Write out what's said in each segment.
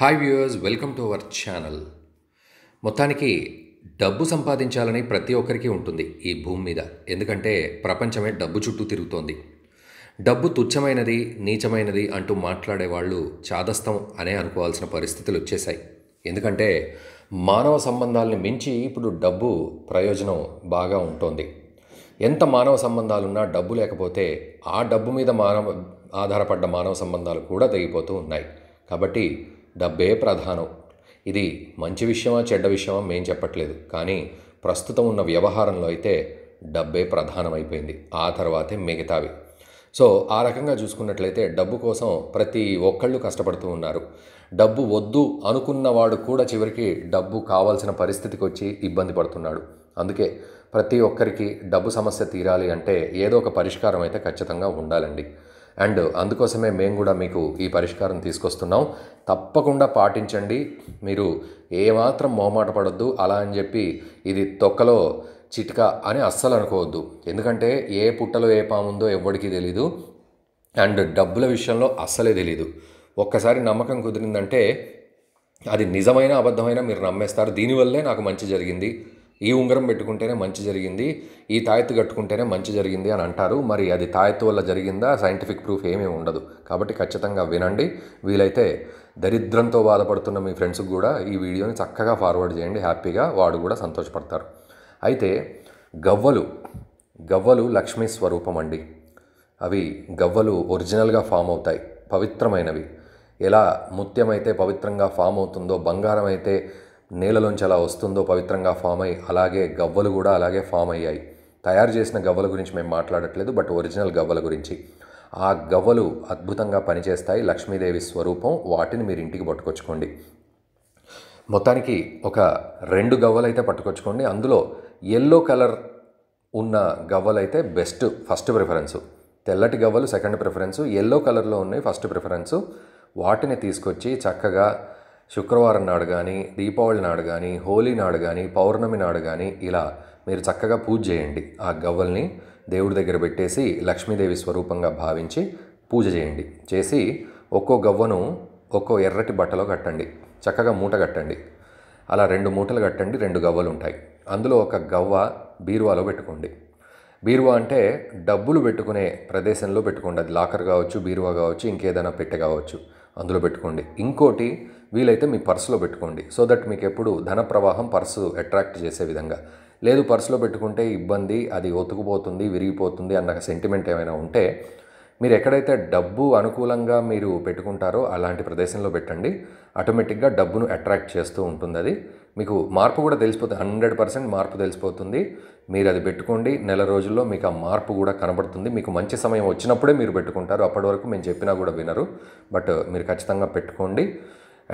hi viewers welcome to our channel మొత్తానికి డబ్బు సంపాదించాలని ప్రతి ఒక్కరికి ఉంటుంది ఈ భూమి మీద ఎందుకంటే ప్రపంచమే డబ్బు చుట్టూ తిరుగుతోంది డబ్బు తుచ్చమైనది నీచమైనది అంటూ మాట్లాడే వాళ్ళు చాదస్తం అనే అనుకోవాల్సిన పరిస్థితులు వచ్చేసాయి ఎందుకంటే మానవ సంబంధాలని మించి ఇప్పుడు డబ్బు ప్రయోజనం బాగా ఉంటుంది ఎంత మానవ సంబంధాలున్నా డబ్బు లేకపోతే ఆ డబ్బు మీద మానవ ఆధారపడ్డ మానవ సంబంధాలు కూడా తెగిపోతూ ఉన్నాయి కాబట్టి డబ్బే ప్రధానం ఇది మంచి విషయమా చెడ్డ విషయమా మేం చెప్పట్లేదు కానీ ప్రస్తుతం ఉన్న వ్యవహారంలో అయితే డబ్బే ప్రధానమైపోయింది ఆ తర్వాతే మిగతావి సో ఆ రకంగా చూసుకున్నట్లయితే డబ్బు కోసం ప్రతి ఒక్కళ్ళు కష్టపడుతూ ఉన్నారు డబ్బు వద్దు అనుకున్నవాడు కూడా చివరికి డబ్బు కావాల్సిన పరిస్థితికి వచ్చి ఇబ్బంది పడుతున్నాడు అందుకే ప్రతి ఒక్కరికి డబ్బు సమస్య తీరాలి అంటే ఏదో ఒక పరిష్కారం అయితే ఖచ్చితంగా ఉండాలండి అండ్ అందుకోసమే మేము కూడా మీకు ఈ పరిష్కారం తీసుకొస్తున్నాం తప్పకుండా పాటించండి మీరు ఏమాత్రం మొహమాట పడొద్దు అలా అని చెప్పి ఇది తొక్కలో చిట్క అని అస్సలు అనుకోవద్దు ఎందుకంటే ఏ పుట్టలో ఏ పాముందో ఎవ్వడికి తెలీదు అండ్ డబ్బుల విషయంలో అస్సలే తెలీదు ఒక్కసారి నమ్మకం కుదిరిందంటే అది నిజమైన అబద్ధమైన మీరు నమ్మేస్తారు దీనివల్లే నాకు మంచి జరిగింది ఈ ఉంగరం పెట్టుకుంటేనే మంచి జరిగింది ఈ తాయెత్తు కట్టుకుంటేనే మంచి జరిగింది అని అంటారు మరి అది తాయెత్తు వల్ల జరిగిందా సైంటిఫిక్ ప్రూఫ్ ఏమీ ఉండదు కాబట్టి ఖచ్చితంగా వినండి వీలైతే దరిద్రంతో బాధపడుతున్న మీ ఫ్రెండ్స్కి కూడా ఈ వీడియోని చక్కగా ఫార్వర్డ్ చేయండి హ్యాపీగా వాడు కూడా సంతోషపడతారు అయితే గవ్వలు గవ్వలు లక్ష్మీ స్వరూపం అండి అవి గవ్వలు ఒరిజినల్గా ఫామ్ అవుతాయి పవిత్రమైనవి ఎలా ముత్యమైతే పవిత్రంగా ఫామ్ అవుతుందో బంగారం అయితే నేలలోంచి అలా వస్తుందో పవిత్రంగా ఫామ్ అయ్యి అలాగే గవ్వలు కూడా అలాగే ఫామ్ అయ్యాయి తయారు చేసిన గవ్వల గురించి మేము మాట్లాడట్లేదు బట్ ఒరిజినల్ గవ్వల గురించి ఆ గవ్వలు అద్భుతంగా పనిచేస్తాయి లక్ష్మీదేవి స్వరూపం వాటిని మీరు ఇంటికి పట్టుకొచ్చుకోండి మొత్తానికి ఒక రెండు గవ్వలైతే పట్టుకొచ్చుకోండి అందులో ఎల్లో కలర్ ఉన్న గవ్వలైతే బెస్ట్ ఫస్ట్ ప్రిఫరెన్సు తెల్లటి గవ్వలు సెకండ్ ప్రిఫరెన్సు ఎల్లో కలర్లో ఉన్నాయి ఫస్ట్ ప్రిఫరెన్సు వాటిని తీసుకొచ్చి చక్కగా శుక్రవారం నాడు కానీ దీపావళి నాడు కానీ హోలీ నాడు కానీ పౌర్ణమి నాడు కానీ ఇలా మీరు చక్కగా పూజ చేయండి ఆ గవ్వల్ని దేవుడి దగ్గర పెట్టేసి లక్ష్మీదేవి స్వరూపంగా భావించి పూజ చేయండి చేసి ఒక్కో గవ్వను ఒక్కో ఎర్రటి బట్టలో కట్టండి చక్కగా మూట కట్టండి అలా రెండు మూటలు కట్టండి రెండు గవ్వలు ఉంటాయి అందులో ఒక గవ్వ బీరువాలో పెట్టుకోండి బీరువా అంటే డబ్బులు పెట్టుకునే ప్రదేశంలో పెట్టుకోండి అది లాకర్ కావచ్చు బీరువా కావచ్చు ఇంకేదైనా పెట్టె కావచ్చు అందులో పెట్టుకోండి ఇంకోటి వీలైతే మీ పర్సులో పెట్టుకోండి సో దట్ మీకు ఎప్పుడు ధన ప్రవాహం పర్సు అట్రాక్ట్ చేసే విధంగా లేదు పర్సులో పెట్టుకుంటే ఇబ్బంది అది ఒతుకుపోతుంది విరిగిపోతుంది అన్న సెంటిమెంట్ ఏమైనా ఉంటే మీరు ఎక్కడైతే డబ్బు అనుకూలంగా మీరు పెట్టుకుంటారో అలాంటి ప్రదేశంలో పెట్టండి ఆటోమేటిక్గా డబ్బును అట్రాక్ట్ చేస్తూ ఉంటుంది అది మీకు మార్పు కూడా తెలిసిపోతుంది హండ్రెడ్ పర్సెంట్ మార్పు తెలిసిపోతుంది మీరు అది పెట్టుకోండి నెల రోజుల్లో మీకు ఆ మార్పు కూడా కనబడుతుంది మీకు మంచి సమయం వచ్చినప్పుడే మీరు పెట్టుకుంటారు అప్పటి వరకు మేము చెప్పినా కూడా వినరు బట్ మీరు ఖచ్చితంగా పెట్టుకోండి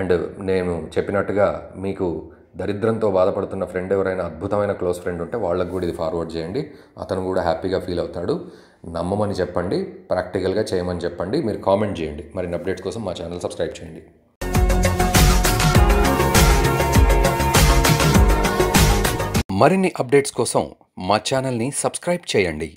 అండ్ నేను చెప్పినట్టుగా మీకు దరిద్రంతో బాధపడుతున్న ఫ్రెండ్ ఎవరైనా అద్భుతమైన క్లోజ్ ఫ్రెండ్ ఉంటే వాళ్ళకు కూడా ఇది ఫార్వర్డ్ చేయండి అతను కూడా హ్యాపీగా ఫీల్ అవుతాడు నమ్మమని చెప్పండి ప్రాక్టికల్గా చేయమని చెప్పండి మీరు కామెంట్ చేయండి మరిన్ని అప్డేట్స్ కోసం మా ఛానల్ సబ్స్క్రైబ్ చేయండి మరిన్ని అప్డేట్స్ కోసం మా ఛానల్ని సబ్స్క్రైబ్ చేయండి